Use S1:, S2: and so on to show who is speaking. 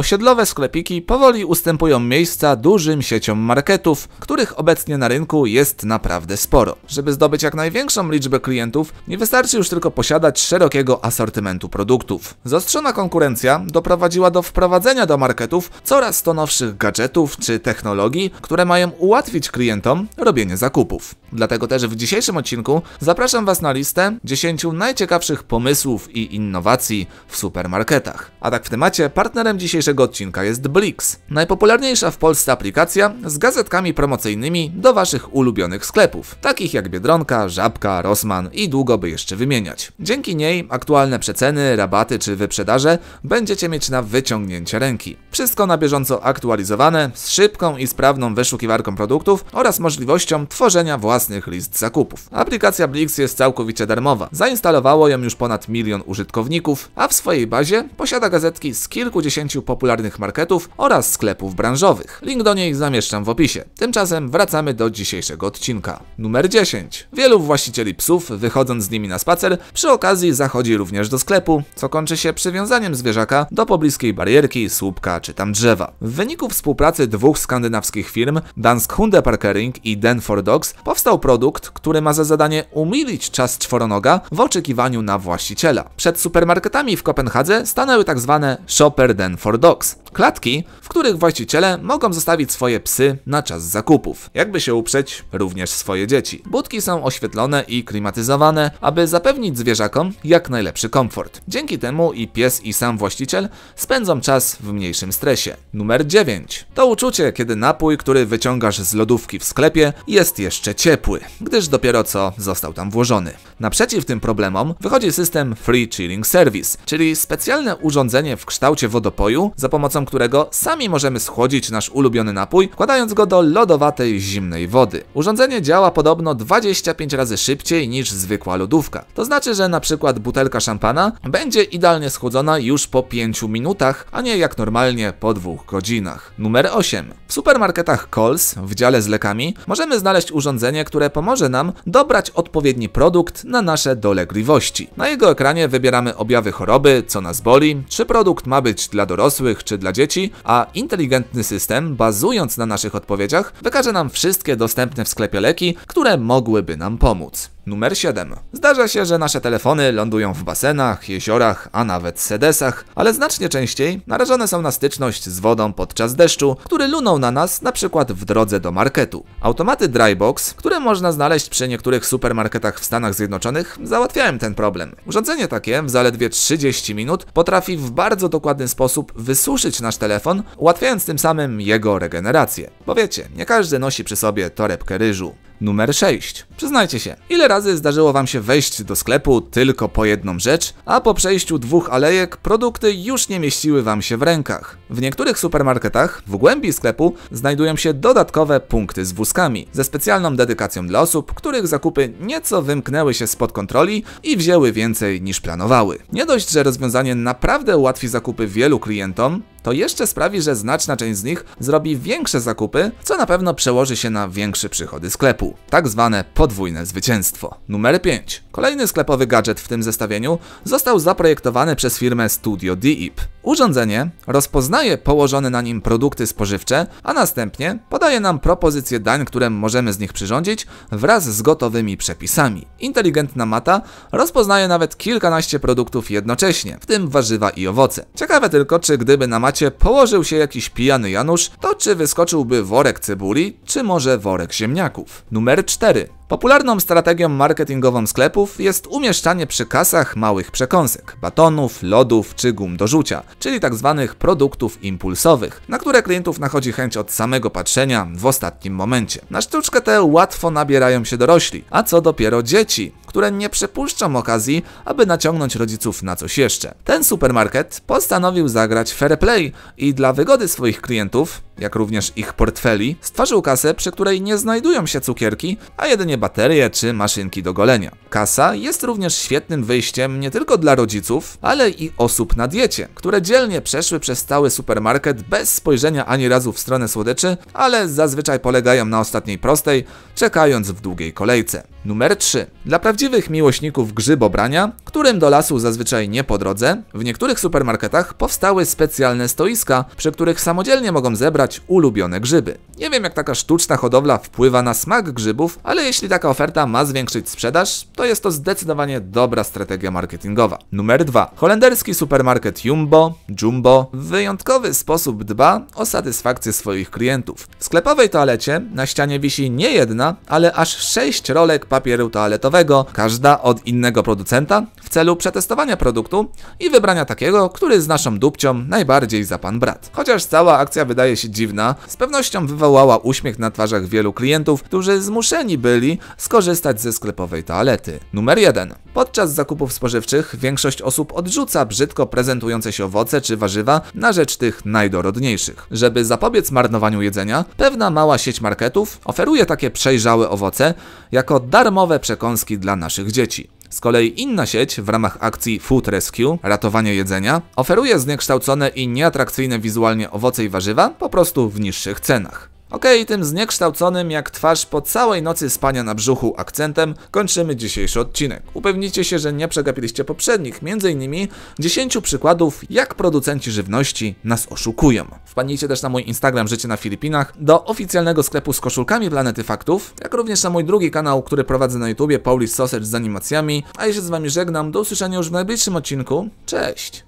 S1: Osiedlowe sklepiki powoli ustępują miejsca dużym sieciom marketów, których obecnie na rynku jest naprawdę sporo. Żeby zdobyć jak największą liczbę klientów, nie wystarczy już tylko posiadać szerokiego asortymentu produktów. Zostrzona konkurencja doprowadziła do wprowadzenia do marketów coraz to nowszych gadżetów czy technologii, które mają ułatwić klientom robienie zakupów. Dlatego też w dzisiejszym odcinku zapraszam Was na listę 10 najciekawszych pomysłów i innowacji w supermarketach. A tak w temacie partnerem dzisiejszego dzisiejszego odcinka jest Blix, najpopularniejsza w Polsce aplikacja z gazetkami promocyjnymi do Waszych ulubionych sklepów, takich jak Biedronka, Żabka, Rosman i długo by jeszcze wymieniać. Dzięki niej aktualne przeceny, rabaty czy wyprzedaże będziecie mieć na wyciągnięcie ręki. Wszystko na bieżąco aktualizowane, z szybką i sprawną wyszukiwarką produktów oraz możliwością tworzenia własnych list zakupów. Aplikacja Blix jest całkowicie darmowa. Zainstalowało ją już ponad milion użytkowników, a w swojej bazie posiada gazetki z kilkudziesięciu popularnych popularnych marketów oraz sklepów branżowych. Link do niej zamieszczam w opisie. Tymczasem wracamy do dzisiejszego odcinka. Numer 10. Wielu właścicieli psów, wychodząc z nimi na spacer, przy okazji zachodzi również do sklepu, co kończy się przywiązaniem zwierzaka do pobliskiej barierki, słupka czy tam drzewa. W wyniku współpracy dwóch skandynawskich firm, Dansk Hundeparkering i Denford Dogs, powstał produkt, który ma za zadanie umilić czas czworonoga w oczekiwaniu na właściciela. Przed supermarketami w Kopenhadze stanęły tak zwane Shopper Denford Dogs Klatki, w których właściciele mogą zostawić swoje psy na czas zakupów. Jakby się uprzeć, również swoje dzieci. Budki są oświetlone i klimatyzowane, aby zapewnić zwierzakom jak najlepszy komfort. Dzięki temu i pies i sam właściciel spędzą czas w mniejszym stresie. Numer 9. To uczucie, kiedy napój, który wyciągasz z lodówki w sklepie jest jeszcze ciepły, gdyż dopiero co został tam włożony. Naprzeciw tym problemom wychodzi system Free Chilling Service, czyli specjalne urządzenie w kształcie wodopoju, za pomocą którego sami możemy schłodzić nasz ulubiony napój, wkładając go do lodowatej, zimnej wody. Urządzenie działa podobno 25 razy szybciej niż zwykła lodówka. To znaczy, że na przykład butelka szampana będzie idealnie schłodzona już po 5 minutach, a nie jak normalnie po 2 godzinach. Numer 8. W supermarketach Coles w dziale z lekami możemy znaleźć urządzenie, które pomoże nam dobrać odpowiedni produkt na nasze dolegliwości. Na jego ekranie wybieramy objawy choroby, co nas boli, czy produkt ma być dla dorosłych, dorosłych czy dla dzieci, a inteligentny system, bazując na naszych odpowiedziach, wykaże nam wszystkie dostępne w sklepie leki, które mogłyby nam pomóc. Numer 7. Zdarza się, że nasze telefony lądują w basenach, jeziorach, a nawet sedesach, ale znacznie częściej narażone są na styczność z wodą podczas deszczu, który lunął na nas na przykład w drodze do marketu. Automaty Drybox, które można znaleźć przy niektórych supermarketach w Stanach Zjednoczonych, załatwiają ten problem. Urządzenie takie w zaledwie 30 minut potrafi w bardzo dokładny sposób wysuszyć nasz telefon, ułatwiając tym samym jego regenerację. Bo wiecie, nie każdy nosi przy sobie torebkę ryżu. Numer 6. Przyznajcie się, ile razy zdarzyło wam się wejść do sklepu tylko po jedną rzecz, a po przejściu dwóch alejek produkty już nie mieściły wam się w rękach? W niektórych supermarketach w głębi sklepu znajdują się dodatkowe punkty z wózkami, ze specjalną dedykacją dla osób, których zakupy nieco wymknęły się spod kontroli i wzięły więcej niż planowały. Nie dość, że rozwiązanie naprawdę ułatwi zakupy wielu klientom, to jeszcze sprawi, że znaczna część z nich zrobi większe zakupy, co na pewno przełoży się na większe przychody sklepu. Tak zwane podwójne zwycięstwo. Numer 5. Kolejny sklepowy gadżet w tym zestawieniu został zaprojektowany przez firmę Studio Deep. Urządzenie rozpoznaje położone na nim produkty spożywcze, a następnie podaje nam propozycje dań, które możemy z nich przyrządzić wraz z gotowymi przepisami. Inteligentna mata rozpoznaje nawet kilkanaście produktów jednocześnie, w tym warzywa i owoce. Ciekawe tylko, czy gdyby na macie położył się jakiś pijany Janusz, to czy wyskoczyłby worek cebuli, czy może worek ziemniaków. Numer 4. Popularną strategią marketingową sklepów jest umieszczanie przy kasach małych przekąsek, batonów, lodów czy gum do rzucia, czyli tzw. Tak produktów impulsowych, na które klientów nachodzi chęć od samego patrzenia w ostatnim momencie. Na sztuczkę tę łatwo nabierają się dorośli, a co dopiero dzieci, które nie przepuszczą okazji, aby naciągnąć rodziców na coś jeszcze. Ten supermarket postanowił zagrać fair play i dla wygody swoich klientów, jak również ich portfeli, stworzył kasę, przy której nie znajdują się cukierki, a jedynie baterie czy maszynki do golenia. Kasa jest również świetnym wyjściem nie tylko dla rodziców, ale i osób na diecie, które dzielnie przeszły przez stały supermarket bez spojrzenia ani razu w stronę słodyczy, ale zazwyczaj polegają na ostatniej prostej, czekając w długiej kolejce. Numer 3. Dla prawdziwych miłośników grzybobrania, którym do lasu zazwyczaj nie po drodze, w niektórych supermarketach powstały specjalne stoiska, przy których samodzielnie mogą zebrać ulubione grzyby. Nie wiem jak taka sztuczna hodowla wpływa na smak grzybów, ale jeśli taka oferta ma zwiększyć sprzedaż, to jest to zdecydowanie dobra strategia marketingowa. Numer 2. Holenderski supermarket Jumbo, Jumbo, w wyjątkowy sposób dba o satysfakcję swoich klientów. W sklepowej toalecie na ścianie wisi nie jedna, ale aż sześć rolek papieru toaletowego, każda od innego producenta, celu przetestowania produktu i wybrania takiego, który z naszą dupcią najbardziej za pan brat. Chociaż cała akcja wydaje się dziwna, z pewnością wywołała uśmiech na twarzach wielu klientów, którzy zmuszeni byli skorzystać ze sklepowej toalety. Numer 1. Podczas zakupów spożywczych większość osób odrzuca brzydko prezentujące się owoce czy warzywa na rzecz tych najdorodniejszych. Żeby zapobiec marnowaniu jedzenia, pewna mała sieć marketów oferuje takie przejrzałe owoce jako darmowe przekąski dla naszych dzieci. Z kolei inna sieć w ramach akcji Food Rescue, ratowanie jedzenia, oferuje zniekształcone i nieatrakcyjne wizualnie owoce i warzywa po prostu w niższych cenach. Okej, okay, tym zniekształconym jak twarz po całej nocy spania na brzuchu akcentem kończymy dzisiejszy odcinek. Upewnijcie się, że nie przegapiliście poprzednich, m.in. 10 przykładów jak producenci żywności nas oszukują. Wpadnijcie też na mój Instagram Życie na Filipinach, do oficjalnego sklepu z koszulkami Planety Faktów, jak również na mój drugi kanał, który prowadzę na YouTubie, Paulis Sausage z animacjami, a ja się z Wami żegnam, do usłyszenia już w najbliższym odcinku, cześć!